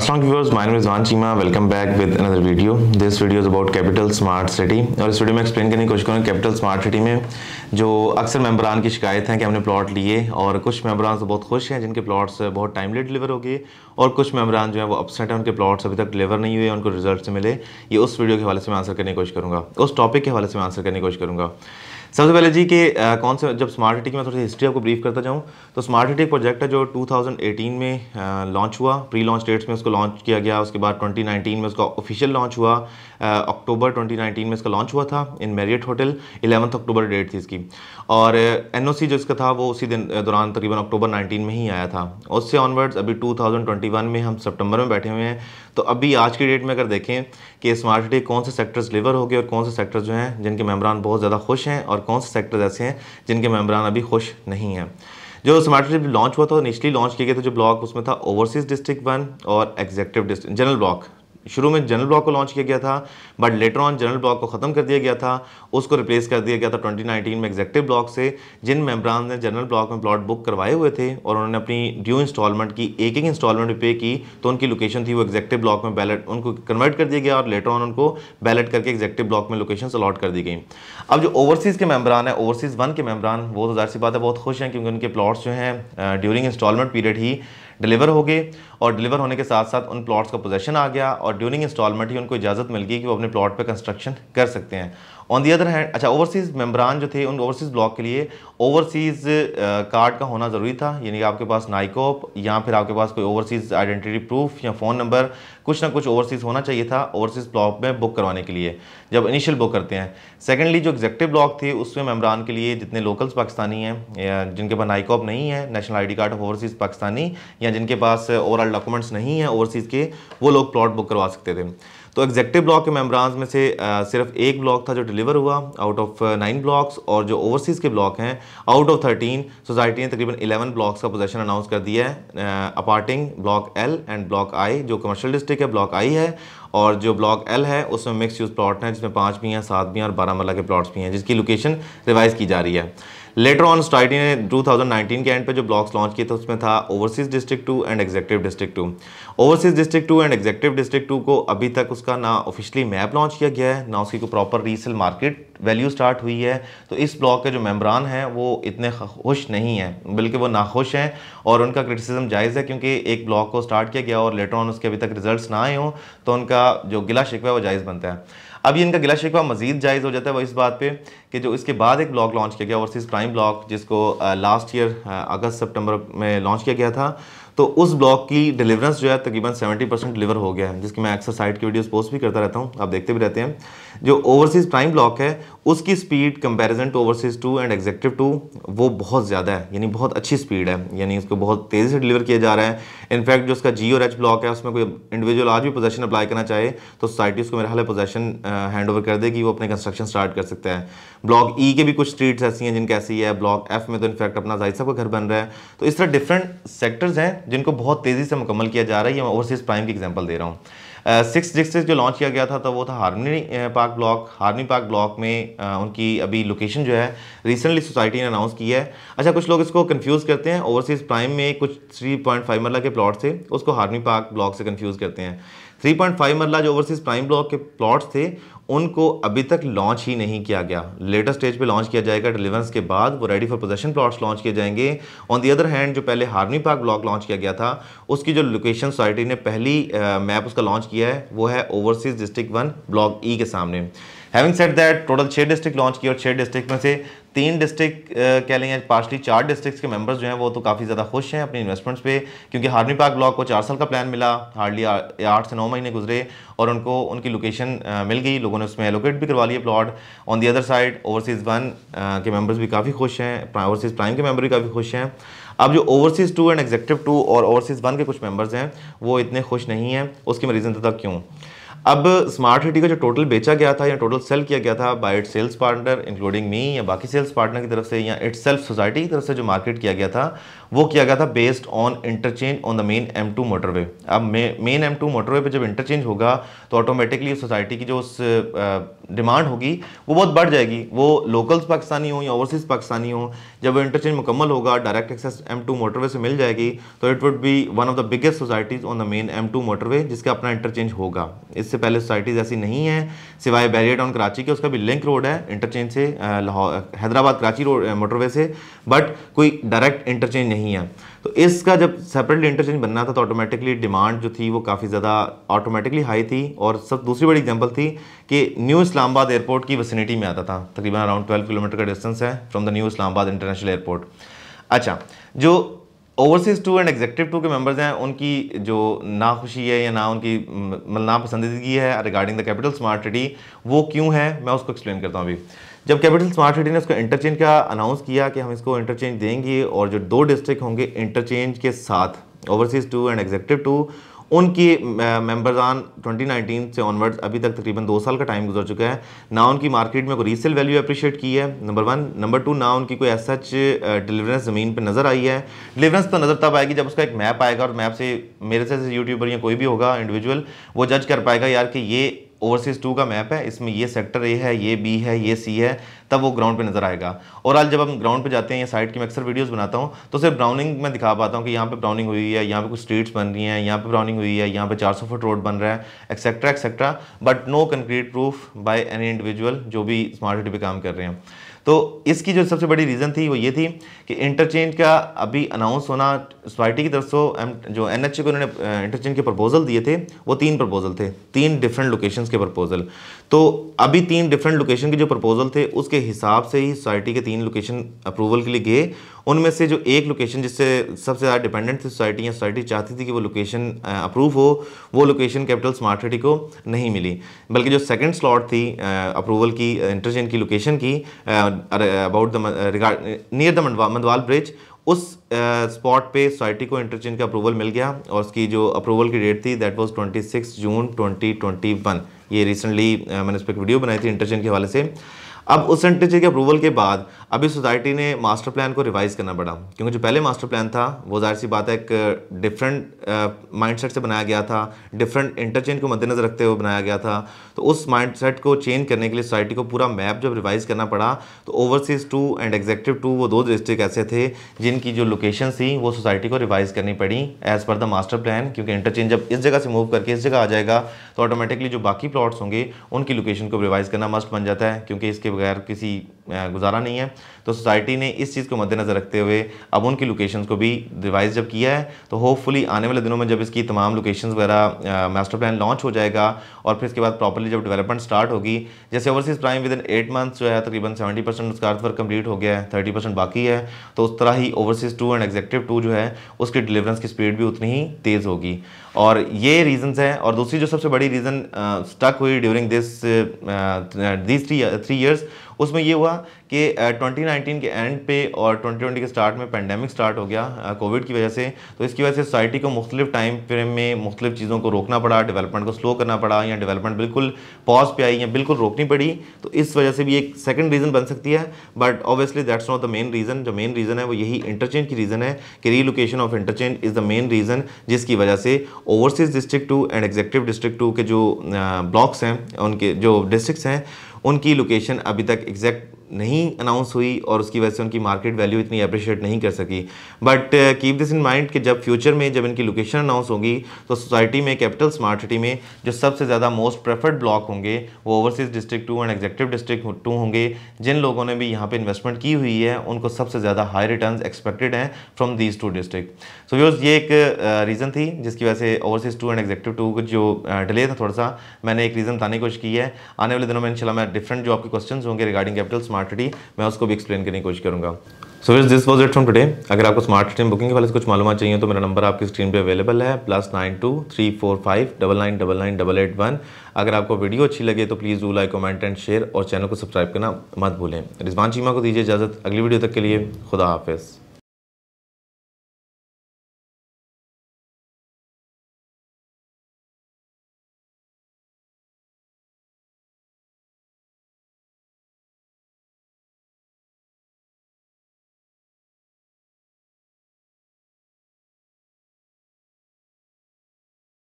Aslam viewers my name Cheema welcome back with another video this video is about capital smart city और इस video में explain करने की कोशिश करूँगा कैपिटल स्मार्ट सिटी में जो अक्सर मेम्बरान की शिकायत है कि हमने प्लॉट लिए और कुछ मेम्बरान तो बहुत खुश हैं जिनके प्लॉट्स बहुत टाइमली डिलीवर हो गए और कुछ मेम्बरान जो है वो अपसेट हैं उनके प्लॉट्स अभी तक डिलीवर नहीं हुए उनको रिजल्ट मिले ये उस वीडियो के हवाले से मैं आंसर करने की कोशिश करूँगा उस टॉपिक के हवाले से मैं आंसर करने की कोशिश करूँगा सबसे पहले जी के आ, कौन से जब स्मार्ट सिटी की मैं थोड़ी हिस्ट्री आपको ब्रीफ करता जाऊँ तो स्मार्ट सिटी प्रोजेक्ट है जो 2018 में लॉन्च हुआ प्री लॉन्च डेट्स में उसको लॉन्च किया गया उसके बाद 2019 में उसका ऑफिशियल लॉन्च हुआ अक्टूबर 2019 में इसका लॉन्च हुआ था in Marriott hotel eleventh October date थी इसकी और एन जो इसका था वो उसी दिन दौरान तकरीबन अक्टूबर नाइनटीन में ही आया था उससे ऑनवर्ड्स अभी टू में हम सेप्टेम्बर में बैठे हुए हैं तो अभी आज की डेट में अगर देखें कि स्मार्ट सिटी कौन से सेक्टर्स डिलीवर हो गए और कौन से सेक्टर्स जो हैं जिनके मेम्बरान बहुत ज़्यादा खुश हैं और और कौन से सेक्टर्स ऐसे हैं जिनके मेम्बरान अभी खुश नहीं हैं जो स्मार्ट सिटी लॉन्च हुआ था इनिशली लॉन्च किया गया था जो ब्लॉक उसमें था ओवरसीज डिस्ट्रिक्ट वन और एग्जेक्टिव डिस्ट्रिक्ट जनरल ब्लॉक शुरू में जनरल ब्लॉक को लॉन्च किया गया था but later on general block को ख़त्म कर दिया गया था उसको रिप्लेस कर दिया गया था 2019 में एग्जेक्टिव ब्लॉक से जिन मेम्बरान ने जनरल ब्लॉक में प्लॉट बुक करवाए हुए थे और उन्होंने अपनी ड्यू इंस्टॉलमेंट की एक एक इंस्टॉलमेंट पे की तो उनकी लोकेशन थी वो एग्जेक्टिव ब्लॉक में बैलेट उनको कन्वर्ट कर दिया गया और लेटर ऑन उनको बैलेट करके एग्जेक्टिव ब्लॉक में लोकेशन अलॉट कर दी गई अब जो ओवरसीज़ के मेम्बरान है ओवरसीज़ वन के मेम्बरान वो तो जाहिर सी बात है बहुत खुश हैं क्योंकि उनके प्लॉट्स जो हैं ड्यूरिंग इंस्टॉलमेंट पीरियड ही डिलीवर हो गए और डिलीवर होने के साथ साथ उन प्लॉट्स का पोजेशन आ गया और ड्यूरिंग इंस्टॉलमेंट ही उनको इजाज़त मिल गई कि वो अपने प्लॉट पर कंस्ट्रक्शन कर सकते हैं ऑन दी अदर हैंड अच्छा ओवरसीज़ मेम्बरान जो थे उन ओवरसीज़ ब्लॉक के लिए ओवरसीज़ कार्ड का होना ज़रूरी था यानी कि आपके पास नाइकोप या फिर आपके पास कोई ओवरसीज़ आइडेंटिटी प्रूफ या फ़ोन नंबर कुछ ना कुछ ओवरसीज़ होना चाहिए था ओवरसीज़ ब्लॉक में बुक करवाने के लिए जब इनिशियल बुक करते हैं सेकेंडली जो एग्जेक्टिव ब्लॉक थे उसमें मेम्बरान के लिए जितने लोकल्स पाकिस्तानी हैं जिनके पास नाइकॉप नहीं है national I card of overseas Pakistani या जिनके पास ओवरऑल डॉक्यूमेंट्स नहीं है ओवरसीज़ के वो लोग प्लॉट बुक करवा सकते थे तो एग्जेक्टिव ब्लॉक के मेम्ब्रांस में से आ, सिर्फ एक ब्लॉक था जो डिलीवर हुआ आउट ऑफ नाइन ब्लॉक्स और जो ओवरसीज़ के ब्लॉक हैं आउट ऑफ थर्टीन सोसाइटी ने तकरीबन इलेवन ब्लॉक्स का पोजेशन अनाउंस कर दिया है अपार्टिंग block L and block I जो कमर्शियल डिस्ट्रिक्ट है ब्लॉक आई है और जो ब्लॉक एल है उसमें मिक्स यूज़ प्लॉट हैं जिसमें पाँच भी हैं सात भी हैं और बारह मरला के प्लॉट्स भी हैं जिसकी लोकेशन रिवाइज की जा रही है लेटर ऑन सोसाइटी ने 2019 के एंड पे जो ब्लॉक्स लॉन्च किए थे उसमें था overseas district two and executive district two overseas district two and executive district two को अभी तक उस उसका ना ऑफिशियली मैप लॉन्च किया गया है ना उसकी कोई proper resale market value start हुई है तो इस ब्लॉक के जो मेम्बरान हैं वो इतने खुश नहीं हैं बल्कि वो नाखुश हैं और उनका क्रिटिसिज्म जायज़ है क्योंकि एक ब्लॉक को स्टार्ट किया गया और लेटर ऑन उसके अभी तक रिजल्ट ना आए हों तो उनका जो गिला शिकवा वो जायज़ बनता है अब ये इनका गिला शिकवा मजीद जायज़ हो जाता है वो इस बात पे कि जो इसके बाद एक ब्लॉग लॉन्च किया गया ओवरसीज़ प्राइम ब्लॉग जिसको लास्ट ईयर अगस्त सितंबर में लॉन्च किया गया था तो उस ब्लॉक की डिलीवरेंस जो है तकरीबन 70 परसेंट डिलीवर हो गया है जिसकी मैं अक्सर साइट की वीडियोस पोस्ट भी करता रहता हूँ आप देखते भी रहते हैं जो ओवरसीज प्राइम ब्लॉक है उसकी speed comparison to overseas two and executive two वो बहुत ज़्यादा है यानी बहुत अच्छी स्पीड है यानी उसको बहुत तेज़ी से डिलीवर किया जा रहा है इनफैक्ट जो उसका जी और एच ब्लॉक है उसमें कोई इंडिविजुअल आज भी पोजेशन अप्लाई करना चाहे तो सोसाइटी उसको मेरा हाल पोजेशन हैंड ओवर कर देगी वो अपने कंस्ट्रक्शन स्टार्ट कर सकता है ब्लॉक ई e के भी कुछ स्ट्रीट्स ऐसी हैं जिनकी ऐसी है ब्लॉक एफ में तो इनफैक्ट अपना जाहिर सा घर बन रहा है तो इस तरह डिफरेंट सेक्टर्स हैं जिनको बहुत तेज़ी से मुकम्मल किया जा रहा है ये मैं ओवरसीज़ प्राइम की एग्जांपल दे रहा हूँ सिक्स डिस्ट्रिक्ट जो लॉन्च किया गया था तो वो था harmony park block harmony park block में आ, उनकी अभी लोकेशन जो है रिसेंटली सोसाइटी ने अनाउंस की है अच्छा कुछ लोग इसको कन्फ्यूज़ करते हैं ओवरसीज़ प्राइम में कुछ थ्री पॉइंट फाइव मरला के प्लॉट थे उसको हार्मनी पार्क ब्लॉक से कन्फ्यूज़ करते हैं थ्री पॉइंट फाइव मरला जो ओवरसीज़ प्राइम ब्लॉक के प्लॉट्स थे उनको अभी तक लॉन्च ही नहीं किया गया लेटेस्ट स्टेज पे लॉन्च किया जाएगा डिलीवरेंस के बाद वो ready for possession plots launch किए जाएंगे ऑन दी अदर हैंड जो पहले हार्मी पार्क ब्लॉक लॉन्च किया गया था उसकी जो लोकेशन सोसाइटी ने पहली मैप उसका लॉन्च किया है वो है overseas district one block E के सामने हैविंग सेट दैट टोटल छः डिस्ट्रिक्ट लॉन्च किया और छः डिस्ट्रिक्ट में से तीन डिस्ट्रिक्ट कह लेंगे पार्शली चार डिस्ट्रिक्ट के मेंबर्स जो हैं वो तो काफ़ी ज़्यादा खुश हैं अपने इन्वेस्टमेंट्स पे क्योंकि हार्मी पार्क ब्लॉक को चार साल का प्लान मिला हार्डली आठ से नौ महीने गुजरे और उनको उनकी लोकेशन मिल गई लोगों ने उसमें एलोकेट भी करवा लिया plot on the other side overseas one के मेम्बर्स भी काफ़ी खुश हैं ओवरसीज़ प्राइम के मेम्बर भी काफ़ी खुश हैं अब जो overseas two and executive two और ओवरसीज़ वन के कुछ मेम्बर्स हैं वो इतने खुश नहीं हैं उसके मैं रीज़न था क्यों अब स्मार्ट सिटी का जो टोटल बेचा गया था या टोटल सेल किया गया था by its sales partner including me या बाकी सेल्स पार्टनर की तरफ से या इट्स सेल्फ सोसाइटी की तरफ से जो मार्केट किया गया था वो किया गया था based on interchange on the main M two motorway अब मेन एम टू मोटरवे पर जब इंटरचेंज होगा तो ऑटोमेटिकली सोसाइटी की जो उस डिमांड होगी वो बहुत बढ़ जाएगी वो लोकल्स पाकिस्तानी हों या ओवरसीज़ पाकिस्तानी हों जब वो इंटरचेंज मुकम्मल होगा direct access M two motorway से मिल जाएगी तो it would be one of the biggest societies on the main M two motorway जिसका अपना इंटरचेंज होगा इससे पहले सोसाइटीज़ ऐसी नहीं है सिवाय बैरियर टाउन कराची के उसका भी लिंक रोड है इंटरचेंज से लाहौर हैदराबाद कराची रोड मोटरवे से बट कोई डायरेक्ट इंटरचेंज नहीं नहीं है तो इसका जब सेपरेटली इंटरचेंज बनना था तो ऑटोमेटिकली डिमांड जो थी वो काफ़ी ज़्यादा ऑटोमेटिकली हाई थी और सब दूसरी बड़ी एग्जांपल थी कि न्यू इस्लामाबाद एयरपोर्ट की वसिनिटी में आता था तकरीबन अराउंड ट्वेल्व किलोमीटर का डिस्टेंस है from the new Islamabad international airport अच्छा जो overseas two and executive two के मेंबर्स हैं उनकी जो नाखुशी है या ना उनकी मतलब नापसंदीदगी है regarding the capital smart city वो क्यों है मैं उसको एक्सप्लेन करता हूँ अभी जब कैपिटल स्मार्ट सिटी ने उसको इंटरचेंज का अनाउंस किया कि हम इसको इंटरचेंज देंगे और जो दो डिस्ट्रिक्ट होंगे इंटरचेंज के साथ overseas two and executive two उनकी आन 2019 से ऑनवर्ड्स अभी तक तकरीबन दो साल का टाइम गुजर चुका है ना उनकी मार्केट में कोई रीसेल वैल्यू अप्रिशिएट की है नंबर वन नंबर टू ना उनकी कोई ऐसा डिलीवरेंस ज़मीन पर नज़र आई है डिलीवरेंस तो नज़र तब आएगी जब उसका एक मैप आएगा और मैप से मेरे से यूट्यूबर या कोई भी होगा इंडिविजुअल वो जज कर पाएगा यार कि ये ओवरसीज़ टू का मैप है इसमें ये सेक्टर ए है ये बी है ये सी है तब वो ग्राउंड पे नजर आएगा और आज जब हम ग्राउंड पे जाते हैं या साइड की मैं अक्सर वीडियोस बनाता हूँ तो सिर्फ ब्राउनिंग में दिखा पाता हूँ कि यहाँ पे ब्राउनिंग हुई है यहाँ पे कुछ स्ट्रीट्स बन रही हैं यहाँ पे ब्राउनिंग हुई है यहाँ पे 400 फुट रोड बन रहा है etcetera etcetera but no concrete proof by any individual जो भी स्मार्ट सिटी पर काम कर रहे हैं तो इसकी जो सबसे बड़ी रीज़न थी वो ये थी कि इंटरचेंज का अभी अनाउंस होना सोसाइटी की तरफ से जो एन को उन्होंने इंटरचेंज के प्रपोजल दिए थे वो तीन प्रपोजल थे तीन डिफरेंट लोकेशंस के प्रपोजल तो अभी तीन डिफरेंट लोकेशन के जो प्रपोजल थे उसके हिसाब से ही सोसाइटी के तीन लोकेशन अप्रूवल के लिए गए उनमें से जो एक लोकेशन जिससे सबसे ज़्यादा डिपेंडेंट थी सोसाइटी या सोसाइटी चाहती थी कि वो लोकेशन अप्रूव हो वो लोकेशन कैपिटल स्मार्ट सिटी को नहीं मिली बल्कि जो सेकंड स्लॉट थी अप्रूवल की इंटरचेंज की लोकेशन की about the near the Mandwal bridge उस स्पॉट पे सोसाइटी को इंटरचेंज का अप्रूवल मिल गया और उसकी जो अप्रूवल की डेट थी दैट वाज 26 जून 2021 ये रिसेंटली मैंने उस पर एक वीडियो बनाई थी इंटरचेंज के हवाले से अब उस सेंटेंचुरी के अप्रूवल के बाद अभी सोसाइटी ने मास्टर प्लान को रिवाइज़ करना पड़ा क्योंकि जो पहले मास्टर प्लान था वो जाहिर सी बात है एक डिफरेंट माइंडसेट से बनाया गया था डिफरेंट इंटरचेंज को मद्देनज़र रखते हुए बनाया गया था तो उस माइंडसेट को चेंज करने के लिए सोसाइटी को पूरा मैप जब रिवाइज़ करना पड़ा तो overseas two and executive two वो दो डिस्ट्रिक्ट ऐसे थे जिनकी जो लोकेशन थी वो सोसाइटी को रिवाइज़ करनी पड़ी as per the master plan क्योंकि इंटरचेंज जब इस जगह से मूव करके इस जगह आ जाएगा तो ऑटोमेटिकली जो बाकी प्लॉट्स होंगे उनकी लोकेशन को रिवाइज़ करना मस्ट बन जाता है क्योंकि इसके बगैर किसी गुजारा नहीं है तो सोसाइटी ने इस चीज़ को मद्देनज़र रखते हुए अब उनकी लोकेशंस को भी रिवाइज जब किया है तो होपफुली आने वाले दिनों में जब इसकी तमाम लोकेशंस वगैरह मास्टर प्लान लॉन्च हो जाएगा और फिर इसके बाद प्रॉपरली जब डेवलपमेंट स्टार्ट होगी जैसे overseas prime within eight months जो है तकरीबन सेवेंटी परसेंट उसका अर्थवर्क कम्प्लीट हो गया है थर्टी परसेंट बाकी है तो उस तरह ही overseas two and executive two जो है उसकी डिलीवरेंस की स्पीड भी उतनी ही तेज़ होगी और ये रीजंस हैं और दूसरी जो सबसे बड़ी रीज़न स्टक हुई during this this three three years उसमें ये हुआ कि 2019 के एंड पे और 2020 के स्टार्ट में पेंडेमिक स्टार्ट हो गया कोविड की वजह से तो इसकी वजह से सोसाइटी को मुख्तलिफ टाइम फ्रेम में मुख्तलिफ चीज़ों को रोकना पड़ा डेवलपमेंट को स्लो करना पड़ा या डेवलपमेंट बिल्कुल पॉज पे आई या बिल्कुल रोकनी पड़ी तो इस वजह से भी एक सेकेंड रीज़न बन सकती है but obviously that's not the main reason जो मेन रीज़न है वो यही इंटरचेंज की रीज़न है कि relocation of interchange is the main reason जिसकी वजह से overseas district two and executive district two के जो ब्लॉक्स हैं उनके जो डिस्ट्रिक्स हैं उनकी लोकेशन अभी तक एग्जैक्ट नहीं अनाउंस हुई और उसकी वजह से उनकी मार्केट वैल्यू इतनी अप्रिशिएट नहीं कर सकी but keep this in mind कि जब फ्यूचर में जब इनकी लोकेशन अनाउंस होगी तो सोसाइटी में कैपिटल स्मार्ट सिटी में जो सबसे ज़्यादा मोस्ट प्रेफर्ड ब्लॉक होंगे वो overseas district two and executive district two होंगे जिन लोगों ने भी यहाँ पर इन्वेस्टमेंट की हुई है उनको सबसे ज़्यादा हाई रिटर्न एक्सपेक्टेड हैं from these two district so योज़ ये एक रीज़न uh, थी जिसकी वजह से overseas two and executive two को जो डिले uh, था थोड़ा सा मैंने एक रीज़न बताने की कोशिश की है आने वाले दिनों में इन मैं डिफरेंट जो आपके क्वेश्चन होंगे regarding capital smart smart city मैं उसको भी एक्सप्लेन करने की कोशिश करूँगा so with this was it from today अगर आपको स्मार्ट सिटी बुकिंग के वाले से कुछ मालूम चाहिए तो मेरा नंबर आपकी स्क्रीन पे अवेलेबल है plus nine two three four five double nine double nine double eight one अगर आपको वीडियो अच्छी लगे तो please do like comment and share और चैनल को सब्सक्राइब करना मत भूलें रिजवान चीमा को दीजिए इजाज़त अगली वीडियो तक के लिए खुदा हाफिज़